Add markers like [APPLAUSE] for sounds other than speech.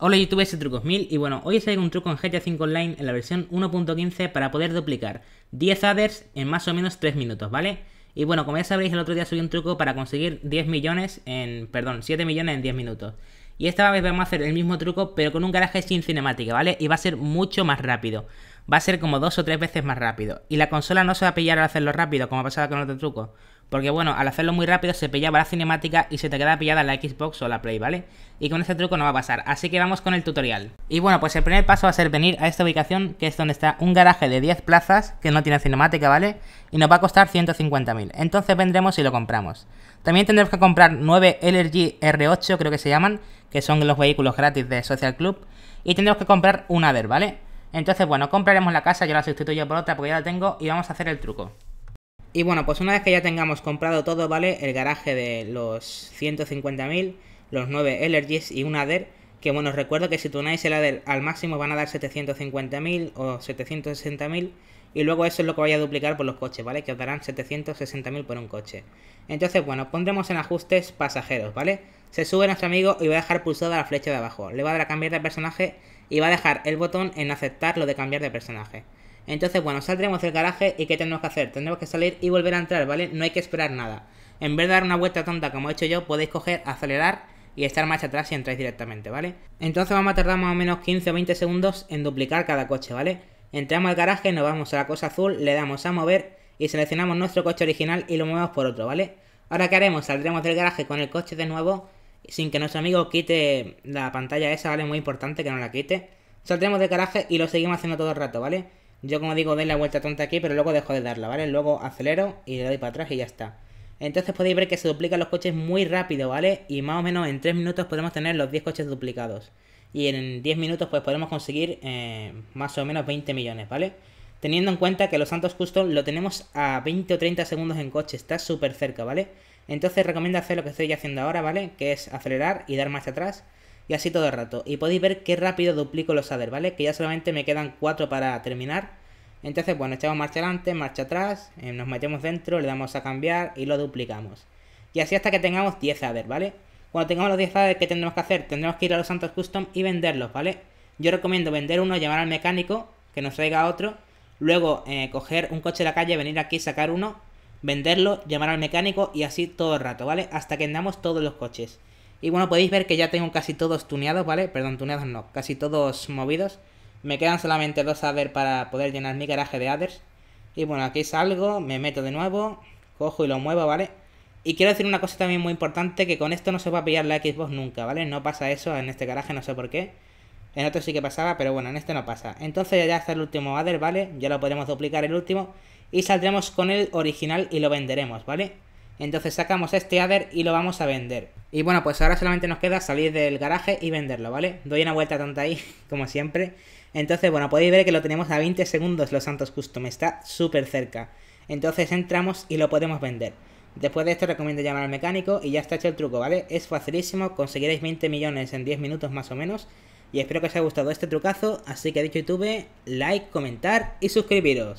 Hola YouTube, ese Trucos 1000 y bueno, hoy os traigo un truco en GTA 5 Online en la versión 1.15 para poder duplicar 10 others en más o menos 3 minutos, ¿vale? Y bueno, como ya sabréis, el otro día subí un truco para conseguir 10 millones en, perdón, 7 millones en 10 minutos. Y esta vez vamos a hacer el mismo truco, pero con un garaje sin cinemática, ¿vale? Y va a ser mucho más rápido. Va a ser como dos o tres veces más rápido. Y la consola no se va a pillar al hacerlo rápido, como ha pasado con el otro truco. Porque bueno, al hacerlo muy rápido se pillaba la cinemática y se te queda pillada la Xbox o la Play, ¿vale? Y con este truco no va a pasar, así que vamos con el tutorial. Y bueno, pues el primer paso va a ser venir a esta ubicación, que es donde está un garaje de 10 plazas, que no tiene cinemática, ¿vale? Y nos va a costar 150.000, entonces vendremos y lo compramos. También tendremos que comprar 9 LG R8, creo que se llaman, que son los vehículos gratis de Social Club. Y tendremos que comprar un ADER, ¿vale? Entonces, bueno, compraremos la casa, yo la sustituyo por otra porque ya la tengo y vamos a hacer el truco. Y bueno, pues una vez que ya tengamos comprado todo, ¿vale? El garaje de los 150.000, los 9 LRGs y un ADER, que bueno, os recuerdo que si tunáis el ADER al máximo van a dar 750.000 o 760.000 y luego eso es lo que vaya a duplicar por los coches, ¿vale? Que os darán 760.000 por un coche. Entonces, bueno, pondremos en ajustes pasajeros, ¿vale? Se sube nuestro amigo y va a dejar pulsada la flecha de abajo. Le va a dar a cambiar de personaje y va a dejar el botón en aceptar lo de cambiar de personaje. Entonces, bueno, saldremos del garaje y ¿qué tenemos que hacer? Tendremos que salir y volver a entrar, ¿vale? No hay que esperar nada. En vez de dar una vuelta tonta como he hecho yo, podéis coger, acelerar y estar más atrás y entráis directamente, ¿vale? Entonces vamos a tardar más o menos 15 o 20 segundos en duplicar cada coche, ¿vale? Entramos al garaje, nos vamos a la cosa azul, le damos a mover y seleccionamos nuestro coche original y lo movemos por otro, ¿vale? Ahora, ¿qué haremos? Saldremos del garaje con el coche de nuevo sin que nuestro amigo quite la pantalla esa, ¿vale? Muy importante que no la quite. Saldremos del garaje y lo seguimos haciendo todo el rato, ¿vale? Yo como digo, doy la vuelta tonta aquí, pero luego dejo de darla, ¿vale? Luego acelero y le doy para atrás y ya está. Entonces podéis ver que se duplican los coches muy rápido, ¿vale? Y más o menos en 3 minutos podemos tener los 10 coches duplicados. Y en 10 minutos pues podemos conseguir eh, más o menos 20 millones, ¿vale? Teniendo en cuenta que los Santos Custom lo tenemos a 20 o 30 segundos en coche, está súper cerca, ¿vale? Entonces recomiendo hacer lo que estoy haciendo ahora, ¿vale? Que es acelerar y dar marcha atrás y así todo el rato. Y podéis ver qué rápido duplico los shaders, ¿vale? Que ya solamente me quedan 4 para terminar. Entonces, bueno, echamos marcha adelante, marcha atrás, eh, nos metemos dentro, le damos a cambiar y lo duplicamos. Y así hasta que tengamos 10 shaders, ¿vale? Cuando tengamos los 10 shaders, ¿qué tendremos que hacer? Tendremos que ir a los Santos Custom y venderlos, ¿vale? Yo recomiendo vender uno, llamar al mecánico, que nos traiga otro. Luego, eh, coger un coche de la calle, venir aquí, sacar uno, venderlo, llamar al mecánico y así todo el rato, ¿vale? Hasta que andamos todos los coches. Y bueno, podéis ver que ya tengo casi todos tuneados, ¿vale? Perdón, tuneados no, casi todos movidos. Me quedan solamente dos ver para poder llenar mi garaje de Adders. Y bueno, aquí salgo, me meto de nuevo, cojo y lo muevo, ¿vale? Y quiero decir una cosa también muy importante, que con esto no se va a pillar la Xbox nunca, ¿vale? No pasa eso en este garaje, no sé por qué. En otro sí que pasaba, pero bueno, en este no pasa. Entonces ya está el último Adder, ¿vale? Ya lo podemos duplicar el último. Y saldremos con el original y lo venderemos, ¿vale? Entonces sacamos este Aver y lo vamos a vender. Y bueno, pues ahora solamente nos queda salir del garaje y venderlo, ¿vale? Doy una vuelta tonta ahí, [LAUGHS] como siempre. Entonces, bueno, podéis ver que lo tenemos a 20 segundos los Santos Custom, está súper cerca. Entonces entramos y lo podemos vender. Después de esto recomiendo llamar al mecánico y ya está hecho el truco, ¿vale? Es facilísimo, conseguiréis 20 millones en 10 minutos más o menos. Y espero que os haya gustado este trucazo, así que dicho YouTube, like, comentar y suscribiros.